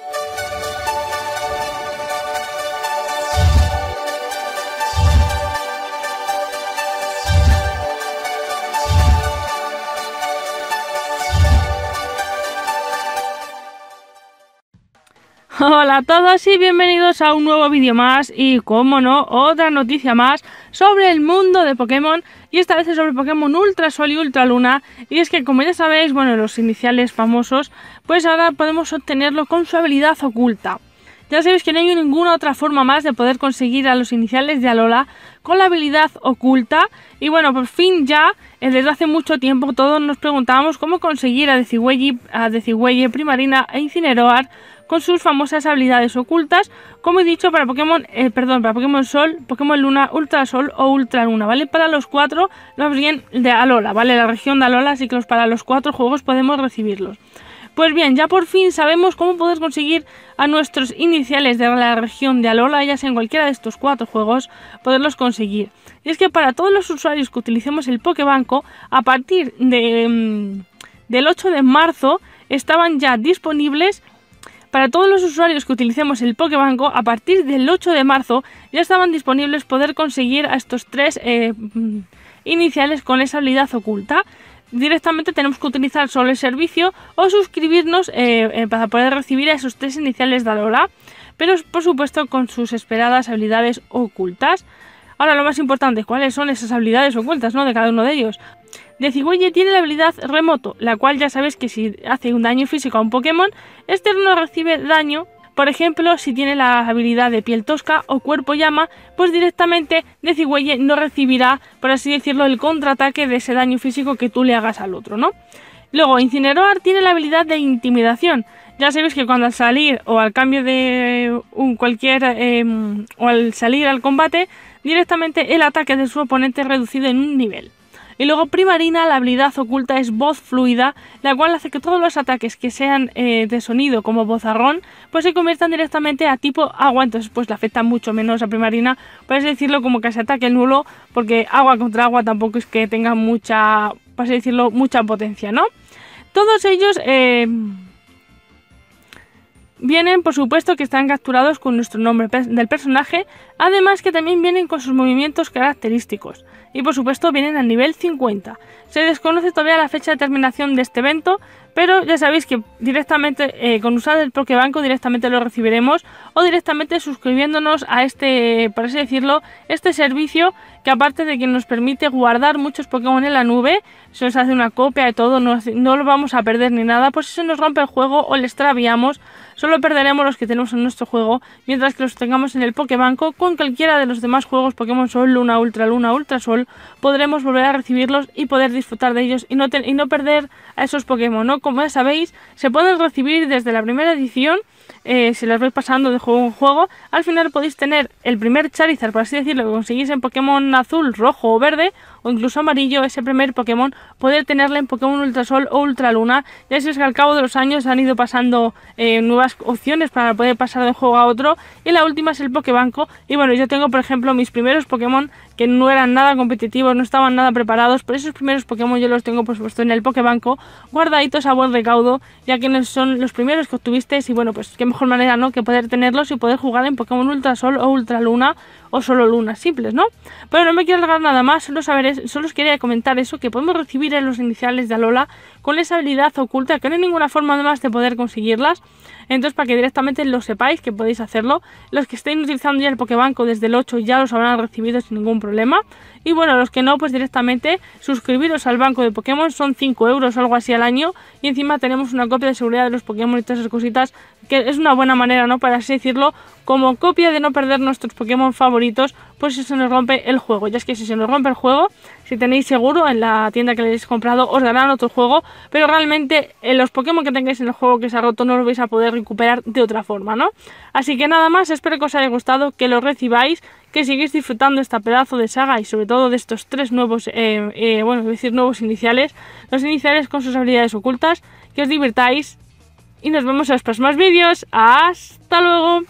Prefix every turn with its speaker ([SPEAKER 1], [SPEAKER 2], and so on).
[SPEAKER 1] Thank you. Hola a todos y bienvenidos a un nuevo vídeo más y como no, otra noticia más sobre el mundo de Pokémon y esta vez es sobre Pokémon Ultra Sol y Ultra Luna y es que como ya sabéis, bueno, los iniciales famosos, pues ahora podemos obtenerlo con su habilidad oculta. Ya sabéis que no hay ninguna otra forma más de poder conseguir a los iniciales de Alola con la habilidad oculta. Y bueno, por fin ya, eh, desde hace mucho tiempo, todos nos preguntábamos cómo conseguir a Decihueye, a Primarina e Incineroar con sus famosas habilidades ocultas, como he dicho, para Pokémon, eh, perdón, para Pokémon Sol, Pokémon Luna, Ultra Sol o Ultra Luna, ¿vale? Para los cuatro los bien de Alola, ¿vale? La región de Alola, así que los, para los cuatro juegos podemos recibirlos. Pues bien, ya por fin sabemos cómo poder conseguir a nuestros iniciales de la región de Alola, ya sea en cualquiera de estos cuatro juegos, poderlos conseguir. Y es que para todos los usuarios que utilicemos el Pokébanco, a partir de, mm, del 8 de marzo estaban ya disponibles para todos los usuarios que utilicemos el Pokebanco, a partir del 8 de marzo ya estaban disponibles poder conseguir a estos tres eh, mm, iniciales con esa habilidad oculta. Directamente tenemos que utilizar solo el servicio o suscribirnos eh, eh, para poder recibir a esos tres iniciales de Alola, pero por supuesto con sus esperadas habilidades ocultas. Ahora lo más importante, ¿cuáles son esas habilidades ocultas ¿no? de cada uno de ellos? Decidueye tiene la habilidad remoto, la cual ya sabes que si hace un daño físico a un Pokémon, este no recibe daño. Por ejemplo, si tiene la habilidad de piel tosca o cuerpo llama, pues directamente Decidueye no recibirá, por así decirlo, el contraataque de ese daño físico que tú le hagas al otro, ¿no? Luego, Incineroar tiene la habilidad de intimidación. Ya sabéis que cuando al salir o al cambio de un cualquier em, o al salir al combate, directamente el ataque de su oponente es reducido en un nivel. Y luego primarina, la habilidad oculta es voz fluida, la cual hace que todos los ataques que sean eh, de sonido como vozarrón, pues se conviertan directamente a tipo agua, entonces pues le afecta mucho menos a primarina, así decirlo como que se ataque el nulo, porque agua contra agua tampoco es que tenga mucha, Para decirlo, mucha potencia, ¿no? Todos ellos... Eh, vienen, por supuesto, que están capturados con nuestro nombre del personaje, además que también vienen con sus movimientos característicos. Y por supuesto vienen al nivel 50. Se desconoce todavía la fecha de terminación de este evento, pero ya sabéis que directamente eh, con usar el banco directamente lo recibiremos o directamente suscribiéndonos a este, por así decirlo, este servicio que aparte de que nos permite guardar muchos Pokémon en la nube, se nos hace una copia de todo, no, no lo vamos a perder ni nada, pues si se nos rompe el juego o le extraviamos, solo perderemos los que tenemos en nuestro juego, mientras que los tengamos en el Pokébanco con cualquiera de los demás juegos Pokémon Sol, Luna Ultra, Luna Ultra Sol, podremos volver a recibirlos y poder disfrutar de ellos y no, y no perder a esos Pokémon, ¿no? como ya sabéis, se pueden recibir desde la primera edición. Eh, si las vais pasando de juego en juego, al final podéis tener el primer Charizard, por así decirlo, que conseguís en Pokémon azul, rojo o verde, o incluso amarillo ese primer Pokémon, poder tenerla en Pokémon Ultrasol o Ultraluna. Ya si es que al cabo de los años han ido pasando eh, nuevas opciones para poder pasar de un juego a otro. Y la última es el Pokébanco. Y bueno, yo tengo por ejemplo mis primeros Pokémon que no eran nada competitivos, no estaban nada preparados, pero esos primeros Pokémon yo los tengo por supuesto en el Pokébanco, guardaditos a buen recaudo, ya que son los primeros que obtuviste y bueno, pues qué mejor manera, ¿no? Que poder tenerlos y poder jugar en Pokémon Ultrasol o Ultraluna o solo lunas simples, ¿no? Pero no me quiero alargar nada más, solo, solo os quería comentar eso, que podemos recibir en los iniciales de Alola con esa habilidad oculta, que no hay ninguna forma más de poder conseguirlas, entonces, para que directamente lo sepáis que podéis hacerlo, los que estén utilizando ya el Pokebanco desde el 8 ya los habrán recibido sin ningún problema. Y bueno, los que no, pues directamente suscribiros al banco de Pokémon, son 5 euros o algo así al año. Y encima tenemos una copia de seguridad de los Pokémon y todas esas cositas, que es una buena manera, ¿no? Para así decirlo, como copia de no perder nuestros Pokémon favoritos, pues si se nos rompe el juego. Ya es que si se nos rompe el juego, si tenéis seguro en la tienda que le habéis comprado, os darán otro juego, pero realmente eh, los Pokémon que tengáis en el juego que se ha roto no los vais a poder recuperar de otra forma, ¿no? Así que nada más, espero que os haya gustado, que lo recibáis, que sigáis disfrutando este pedazo de saga y sobre todo de estos tres nuevos, eh, eh, bueno, es decir, nuevos iniciales, los iniciales con sus habilidades ocultas, que os divirtáis y nos vemos en los próximos vídeos. ¡Hasta luego!